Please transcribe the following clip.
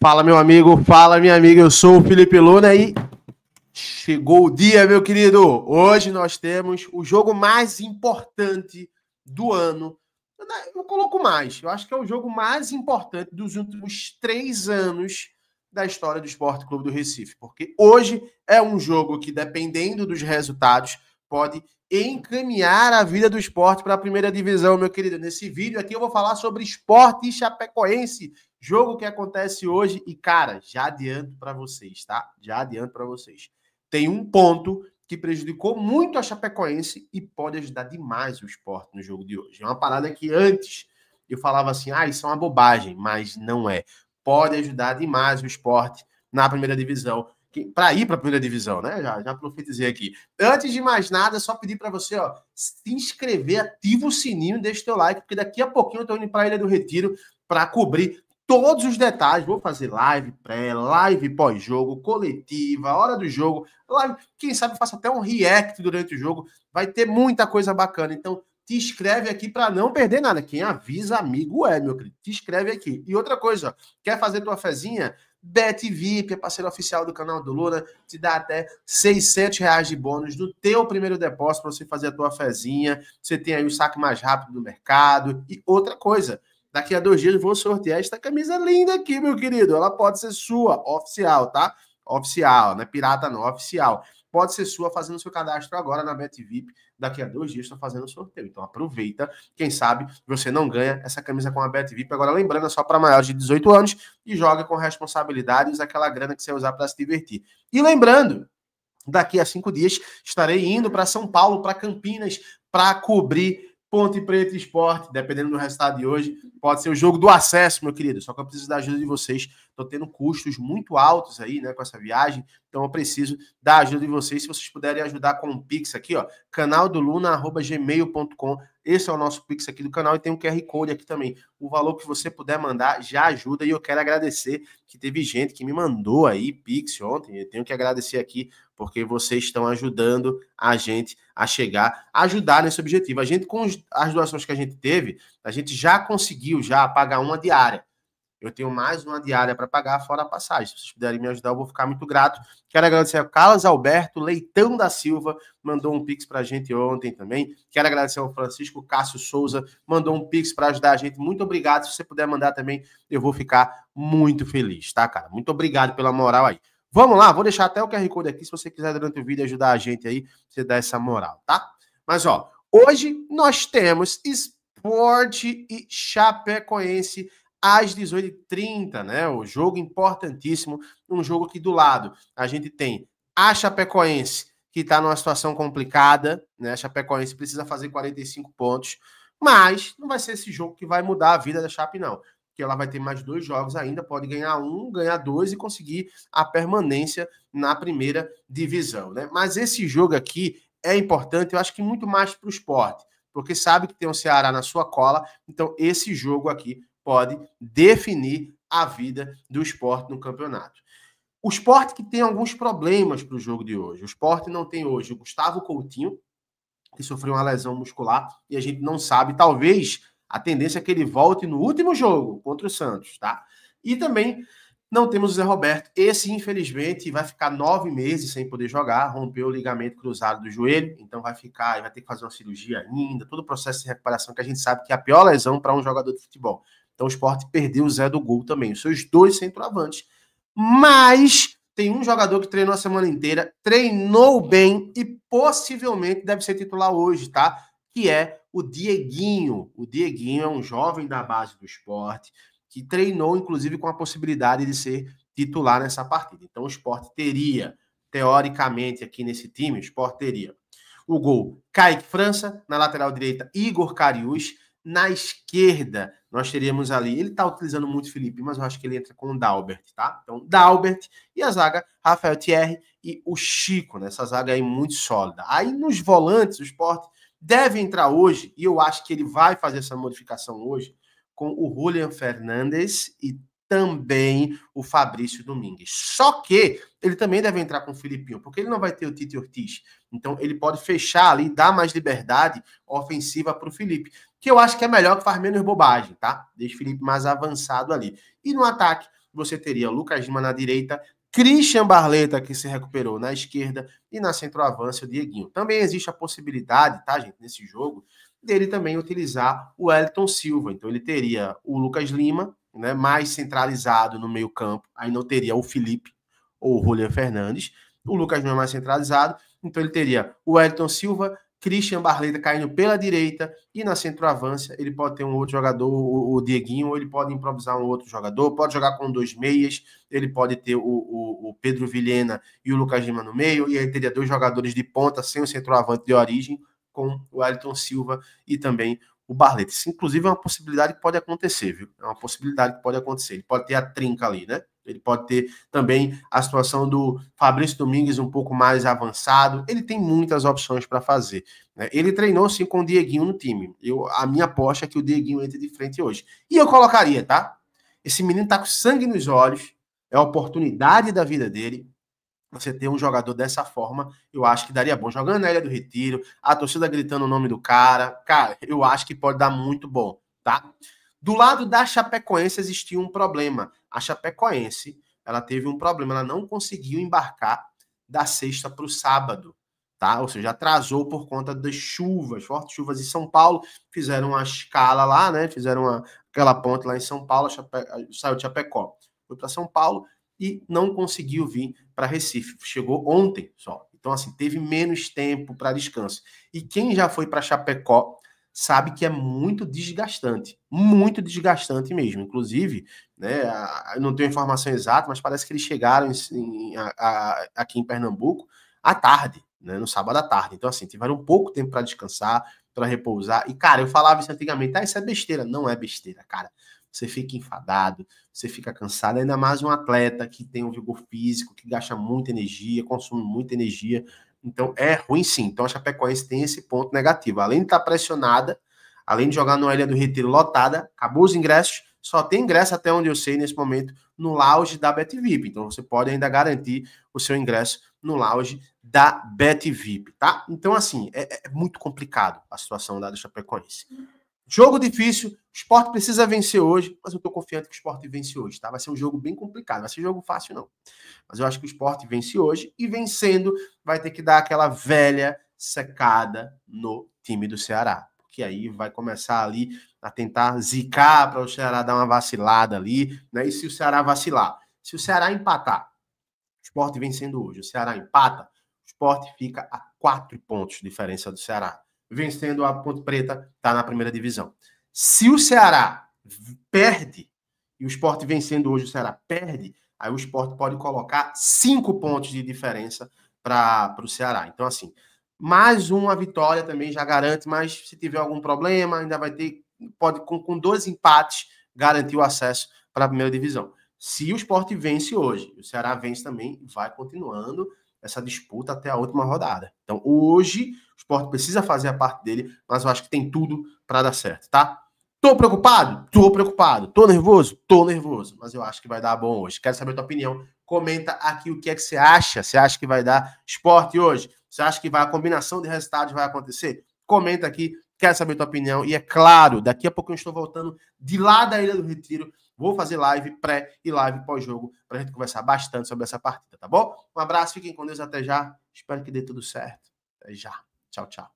Fala, meu amigo, fala, minha amiga. Eu sou o Felipe Luna e chegou o dia, meu querido. Hoje nós temos o jogo mais importante do ano. Eu coloco mais. Eu acho que é o jogo mais importante dos últimos três anos da história do Esporte Clube do Recife. Porque hoje é um jogo que, dependendo dos resultados, pode encaminhar a vida do esporte para a primeira divisão, meu querido. Nesse vídeo aqui eu vou falar sobre esporte e chapecoense, jogo que acontece hoje. E, cara, já adianto para vocês, tá? Já adianto para vocês. Tem um ponto que prejudicou muito a Chapecoense e pode ajudar demais o esporte no jogo de hoje. É uma parada que antes eu falava assim, ah, isso é uma bobagem, mas não é. Pode ajudar demais o esporte na primeira divisão para ir para a primeira divisão, né? Já, já profetizei aqui. Antes de mais nada, só pedir para você, ó, se inscrever, ativa o sininho, deixa o teu like, porque daqui a pouquinho eu estou indo para a Ilha do Retiro para cobrir todos os detalhes. Vou fazer live pré, live pós-jogo, coletiva, hora do jogo, live, quem sabe faço até um react durante o jogo. Vai ter muita coisa bacana. Então, te inscreve aqui para não perder nada. Quem avisa amigo é, meu querido. Te inscreve aqui. E outra coisa, ó, quer fazer tua fezinha? Bet VIP é parceiro oficial do canal do Lula, te dá até 600 reais de bônus no teu primeiro depósito para você fazer a tua fezinha. Você tem aí o saque mais rápido do mercado. E outra coisa, daqui a dois dias eu vou sortear esta camisa linda aqui, meu querido. Ela pode ser sua, oficial, tá? Oficial, não é pirata não, oficial pode ser sua fazendo seu cadastro agora na BetVip. Daqui a dois dias está fazendo o sorteio. Então aproveita. Quem sabe você não ganha essa camisa com a BetVip. Agora, lembrando, é só para maiores de 18 anos e joga com responsabilidade usa aquela grana que você usar para se divertir. E lembrando, daqui a cinco dias estarei indo para São Paulo, para Campinas, para cobrir Ponte Preta e Esporte, dependendo do resultado de hoje, pode ser o jogo do acesso, meu querido. Só que eu preciso da ajuda de vocês. Estou tendo custos muito altos aí, né, com essa viagem. Então eu preciso da ajuda de vocês. Se vocês puderem ajudar com o um Pix aqui, ó, canaldoluna.gmail.com. Esse é o nosso Pix aqui do canal e tem um QR Code aqui também. O valor que você puder mandar já ajuda e eu quero agradecer que teve gente que me mandou aí Pix ontem. Eu tenho que agradecer aqui porque vocês estão ajudando a gente a chegar, a ajudar nesse objetivo. A gente, com as doações que a gente teve, a gente já conseguiu já pagar uma diária. Eu tenho mais uma diária para pagar, fora a passagem. Se vocês puderem me ajudar, eu vou ficar muito grato. Quero agradecer ao Carlos Alberto Leitão da Silva, mandou um pix para a gente ontem também. Quero agradecer ao Francisco Cássio Souza, mandou um pix para ajudar a gente. Muito obrigado. Se você puder mandar também, eu vou ficar muito feliz, tá, cara? Muito obrigado pela moral aí. Vamos lá, vou deixar até o QR Code aqui, se você quiser durante o vídeo ajudar a gente aí, você dá essa moral, tá? Mas, ó, hoje nós temos esporte e Chapecoense às 18h30, né? O jogo importantíssimo, um jogo que do lado. A gente tem a Chapecoense, que está numa situação complicada, né? A Chapecoense precisa fazer 45 pontos, mas não vai ser esse jogo que vai mudar a vida da Chape, não. Que ela vai ter mais dois jogos ainda, pode ganhar um, ganhar dois e conseguir a permanência na primeira divisão, né? Mas esse jogo aqui é importante, eu acho que muito mais para o esporte, porque sabe que tem o Ceará na sua cola, então esse jogo aqui pode definir a vida do esporte no campeonato. O esporte que tem alguns problemas para o jogo de hoje. O esporte não tem hoje o Gustavo Coutinho, que sofreu uma lesão muscular, e a gente não sabe, talvez a tendência é que ele volte no último jogo contra o Santos, tá? E também não temos o Zé Roberto. Esse, infelizmente, vai ficar nove meses sem poder jogar, rompeu o ligamento cruzado do joelho, então vai ficar, e vai ter que fazer uma cirurgia ainda, todo o processo de recuperação que a gente sabe que é a pior lesão para um jogador de futebol. Então o esporte perdeu o Zé do Gol também, os seus dois centroavantes. Mas tem um jogador que treinou a semana inteira, treinou bem e possivelmente deve ser titular hoje, tá? Que é o Dieguinho. O Dieguinho é um jovem da base do esporte que treinou, inclusive, com a possibilidade de ser titular nessa partida. Então o esporte teria, teoricamente, aqui nesse time, o esporte teria o gol Kaique França, na lateral direita, Igor Cariús, na esquerda, nós teríamos ali. Ele está utilizando muito Felipe, mas eu acho que ele entra com o Dalbert, tá? Então, Dalbert e a zaga Rafael Thierry e o Chico, né? Essa zaga aí muito sólida. Aí nos volantes, o esporte deve entrar hoje, e eu acho que ele vai fazer essa modificação hoje, com o Julian Fernandes e também o Fabrício Domingues. Só que ele também deve entrar com o Filipinho, porque ele não vai ter o Tite Ortiz. Então ele pode fechar ali, dar mais liberdade ofensiva para o Felipe que eu acho que é melhor, que faz menos bobagem, tá? Deixa o Felipe mais avançado ali. E no ataque, você teria Lucas Lima na direita, Christian Barleta, que se recuperou na esquerda, e na centroavança o Dieguinho. Também existe a possibilidade, tá, gente, nesse jogo, dele também utilizar o Wellington Silva. Então, ele teria o Lucas Lima, né, mais centralizado no meio-campo, aí não teria o Felipe ou o Julian Fernandes. O Lucas Lima é mais centralizado, então ele teria o Wellington Silva, Christian Barleta caindo pela direita e na centroavança ele pode ter um outro jogador, o, o Dieguinho, ou ele pode improvisar um outro jogador, pode jogar com dois meias, ele pode ter o, o, o, Pedro Vilhena e o Lucas Lima no meio, e aí teria dois jogadores de ponta sem o centroavante de origem, com o Elton Silva e também o Barleta. Isso, inclusive, é uma possibilidade que pode acontecer, viu? É uma possibilidade que pode acontecer. Ele pode ter a trinca ali, né? Ele pode ter também a situação do Fabrício Domingues um pouco mais avançado. Ele tem muitas opções para fazer. Né? Ele treinou sim com o Dieguinho no time. Eu, a minha aposta é que o Dieguinho entre de frente hoje. E eu colocaria, tá? Esse menino tá com sangue nos olhos. É a oportunidade da vida dele. Você ter um jogador dessa forma, eu acho que daria bom. Jogando na Ilha do Retiro, a torcida gritando o nome do cara. Cara, eu acho que pode dar muito bom, tá? Do lado da Chapecoense existia um problema. A Chapecoense, ela teve um problema, ela não conseguiu embarcar da sexta para o sábado, tá? Ou seja, atrasou por conta das chuvas, fortes chuvas em São Paulo, fizeram uma escala lá, né? Fizeram uma, aquela ponte lá em São Paulo, Chape... saiu de Chapecó, foi para São Paulo e não conseguiu vir para Recife. Chegou ontem só. Então, assim, teve menos tempo para descanso. E quem já foi para Chapecó sabe que é muito desgastante, muito desgastante mesmo. Inclusive, né, não tenho informação exata, mas parece que eles chegaram em, em, a, a, aqui em Pernambuco à tarde, né, no sábado à tarde. Então, assim, tiveram pouco tempo para descansar, para repousar. E, cara, eu falava isso antigamente, ah, isso é besteira. Não é besteira, cara. Você fica enfadado, você fica cansado, ainda mais um atleta que tem um vigor físico, que gasta muita energia, consome muita energia. Então é ruim sim. Então a Chapecoense tem esse ponto negativo. Além de estar pressionada, além de jogar no Ilha do Retiro lotada, acabou os ingressos, só tem ingresso até onde eu sei nesse momento no lounge da BetVip. Então você pode ainda garantir o seu ingresso no lounge da BetVip, tá? Então assim, é, é muito complicado a situação da Chapecoense. Jogo difícil, o esporte precisa vencer hoje, mas eu estou confiante que o esporte vence hoje, tá? Vai ser um jogo bem complicado, vai ser um jogo fácil, não. Mas eu acho que o esporte vence hoje e vencendo vai ter que dar aquela velha secada no time do Ceará. Porque aí vai começar ali a tentar zicar para o Ceará dar uma vacilada ali, né? E se o Ceará vacilar? Se o Ceará empatar, o esporte vencendo hoje, o Ceará empata, o esporte fica a quatro pontos de diferença do Ceará vencendo a Ponte Preta, está na primeira divisão. Se o Ceará perde, e o esporte vencendo hoje o Ceará perde, aí o esporte pode colocar cinco pontos de diferença para o Ceará. Então, assim, mais uma vitória também já garante, mas se tiver algum problema, ainda vai ter, pode com, com dois empates, garantir o acesso para a primeira divisão. Se o esporte vence hoje, o Ceará vence também, vai continuando essa disputa até a última rodada. Então, hoje, o esporte precisa fazer a parte dele, mas eu acho que tem tudo para dar certo, tá? Tô preocupado? Tô preocupado. Tô nervoso? Tô nervoso. Mas eu acho que vai dar bom hoje. Quero saber a tua opinião. Comenta aqui o que é que você acha. Você acha que vai dar esporte hoje? Você acha que vai, a combinação de resultados vai acontecer? Comenta aqui. Quero saber a tua opinião. E é claro, daqui a pouco eu estou voltando de lá da Ilha do Retiro Vou fazer live pré e live pós-jogo para a gente conversar bastante sobre essa partida, tá bom? Um abraço, fiquem com Deus até já. Espero que dê tudo certo. Até já. Tchau, tchau.